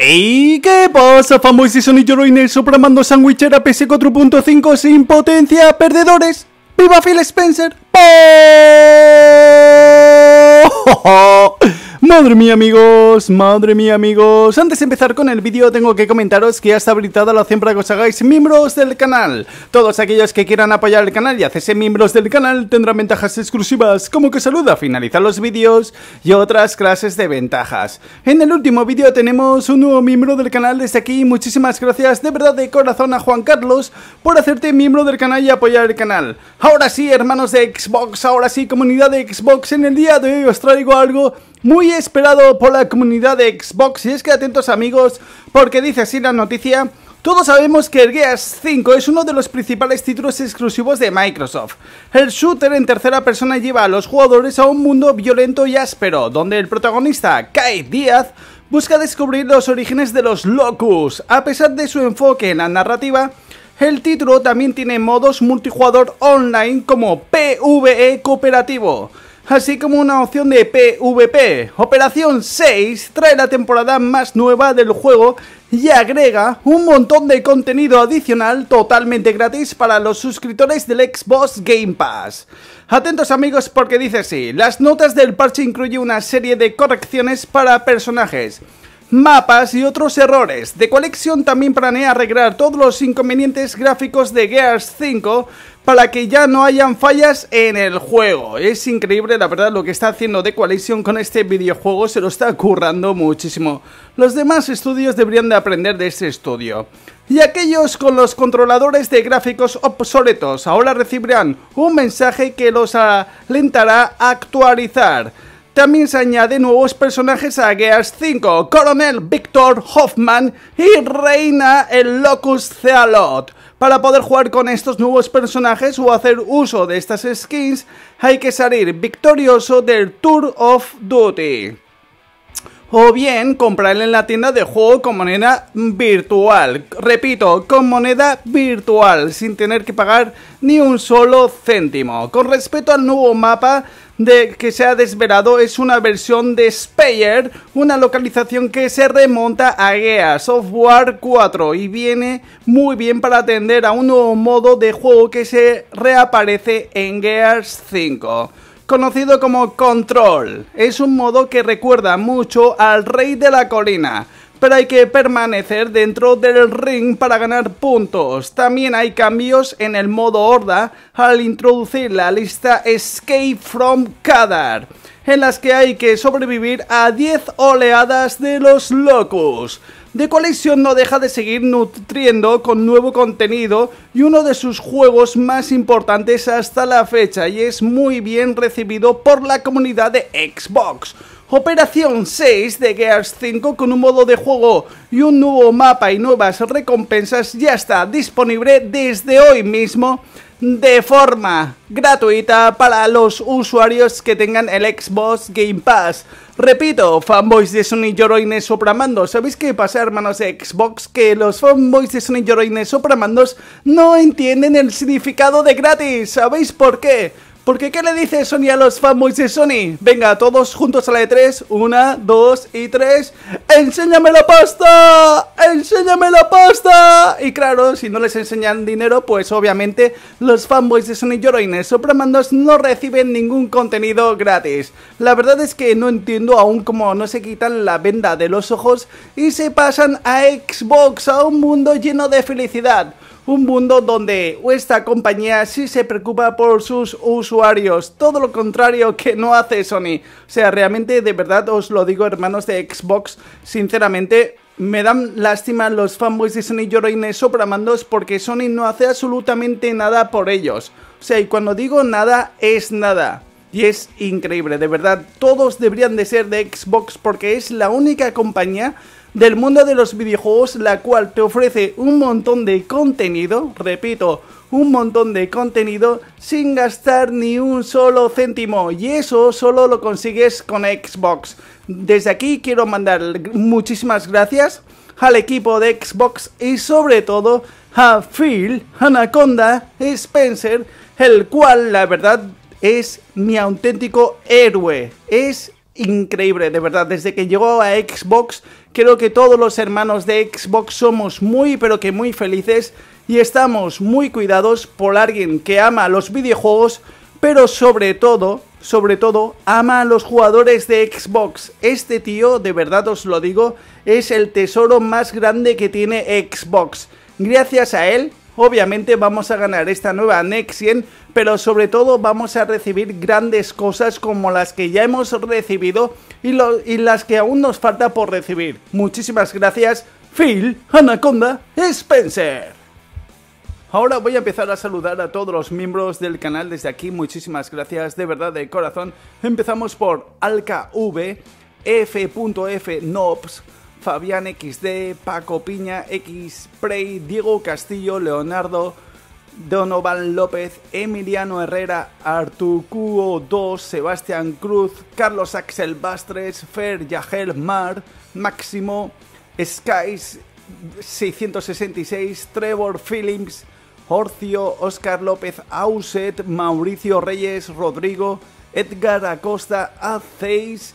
¿Y qué pasa, fanboys? Son y yo en el Supramando Sandwichera ps 4.5 sin potencia, perdedores. ¡Viva Phil Spencer! Madre mía amigos, madre mía amigos Antes de empezar con el vídeo tengo que comentaros que ya está habilitado la opción para que os hagáis miembros del canal Todos aquellos que quieran apoyar el canal y hacerse miembros del canal tendrán ventajas exclusivas Como que saluda, finalizar los vídeos y otras clases de ventajas En el último vídeo tenemos un nuevo miembro del canal desde aquí Muchísimas gracias de verdad de corazón a Juan Carlos por hacerte miembro del canal y apoyar el canal Ahora sí hermanos de Xbox, ahora sí comunidad de Xbox En el día de hoy os traigo algo muy esperado por la comunidad de Xbox. Y es que atentos amigos, porque dice así la noticia. Todos sabemos que el Gears 5 es uno de los principales títulos exclusivos de Microsoft. El shooter en tercera persona lleva a los jugadores a un mundo violento y áspero, donde el protagonista, Kai Díaz, busca descubrir los orígenes de los Locus. A pesar de su enfoque en la narrativa, el título también tiene modos multijugador online como PvE cooperativo así como una opción de PvP. Operación 6 trae la temporada más nueva del juego y agrega un montón de contenido adicional totalmente gratis para los suscriptores del Xbox Game Pass. Atentos amigos porque dice así, las notas del parche incluyen una serie de correcciones para personajes, mapas y otros errores. The Collection también planea arreglar todos los inconvenientes gráficos de Gears 5 para que ya no hayan fallas en el juego. Es increíble, la verdad, lo que está haciendo The Coalition con este videojuego, se lo está currando muchísimo. Los demás estudios deberían de aprender de este estudio. Y aquellos con los controladores de gráficos obsoletos ahora recibirán un mensaje que los alentará a actualizar también se añade nuevos personajes a Gears 5, Coronel Victor Hoffman y Reina el Locus Zealot. Para poder jugar con estos nuevos personajes o hacer uso de estas skins, hay que salir victorioso del Tour of Duty o bien comprarla en la tienda de juego con moneda virtual. Repito, con moneda virtual, sin tener que pagar ni un solo céntimo. Con respecto al nuevo mapa de que se ha desvelado, es una versión de Speyer, una localización que se remonta a of Software 4 y viene muy bien para atender a un nuevo modo de juego que se reaparece en Gears 5 conocido como Control. Es un modo que recuerda mucho al Rey de la Colina, pero hay que permanecer dentro del ring para ganar puntos. También hay cambios en el modo Horda al introducir la lista Escape from Kadar, en las que hay que sobrevivir a 10 oleadas de los locos de colección no deja de seguir nutriendo con nuevo contenido y uno de sus juegos más importantes hasta la fecha y es muy bien recibido por la comunidad de Xbox. Operación 6 de Gears 5 con un modo de juego y un nuevo mapa y nuevas recompensas ya está disponible desde hoy mismo de forma gratuita para los usuarios que tengan el Xbox Game Pass. Repito, fanboys de Sony Yoroine sopramandos. ¿Sabéis qué pasa, hermanos de Xbox? Que los fanboys de Sony Yoroine sopramandos no entienden el significado de gratis. ¿Sabéis por qué? Porque ¿qué le dice Sony a los fanboys de Sony? Venga, todos juntos a la de 3 Una, dos y tres ¡Enséñame la pasta! ¡Enséñame la pasta! Y claro, si no les enseñan dinero, pues obviamente los fanboys de Sony Loroines Superman no reciben ningún contenido gratis. La verdad es que no entiendo aún cómo no se quitan la venda de los ojos y se pasan a Xbox, a un mundo lleno de felicidad. Un mundo donde esta compañía sí se preocupa por sus usuarios, todo lo contrario que no hace Sony. O sea, realmente, de verdad os lo digo, hermanos de Xbox, sinceramente, me dan lástima los fanboys de Sony lloroines sopramandos porque Sony no hace absolutamente nada por ellos. O sea, y cuando digo nada, es nada. Y es increíble, de verdad, todos deberían de ser de Xbox porque es la única compañía del mundo de los videojuegos, la cual te ofrece un montón de contenido, repito, un montón de contenido sin gastar ni un solo céntimo y eso solo lo consigues con Xbox. Desde aquí quiero mandar muchísimas gracias al equipo de Xbox y sobre todo a Phil, Anaconda, Spencer, el cual la verdad es mi auténtico héroe, es increíble, de verdad. Desde que llegó a Xbox, creo que todos los hermanos de Xbox somos muy, pero que muy felices y estamos muy cuidados por alguien que ama los videojuegos, pero sobre todo, sobre todo, ama a los jugadores de Xbox. Este tío, de verdad os lo digo, es el tesoro más grande que tiene Xbox. Gracias a él Obviamente vamos a ganar esta nueva Nexien, pero sobre todo vamos a recibir grandes cosas como las que ya hemos recibido y, las que aún nos falta por recibir. Muchísimas gracias, Phil, Anaconda, Spencer. Ahora voy a empezar a saludar a todos los miembros del canal desde aquí. Muchísimas gracias, de verdad, de corazón. Empezamos por AlkaV, F.F. Fabián XD, Paco Piña, X Prey, Diego Castillo, Leonardo, Donovan López, Emiliano Herrera, Artucuo 2, Sebastián Cruz, Carlos Axel Bastres, Fer Yagel Mar, Máximo, Skies 666, Trevor Phillips, Horcio, Oscar López Auset, Mauricio Reyes, Rodrigo, Edgar Acosta, Aceis.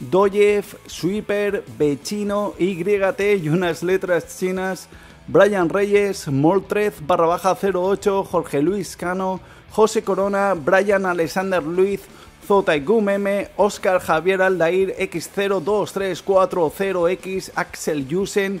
Doyev, Sweeper, Bechino, YT y unas letras chinas, Brian Reyes, Moltrez, barra baja 08, Jorge Luis Cano, José Corona, Brian Alexander Luis, Gumeme, Oscar Javier Aldair, X02340X, Axel Yusen,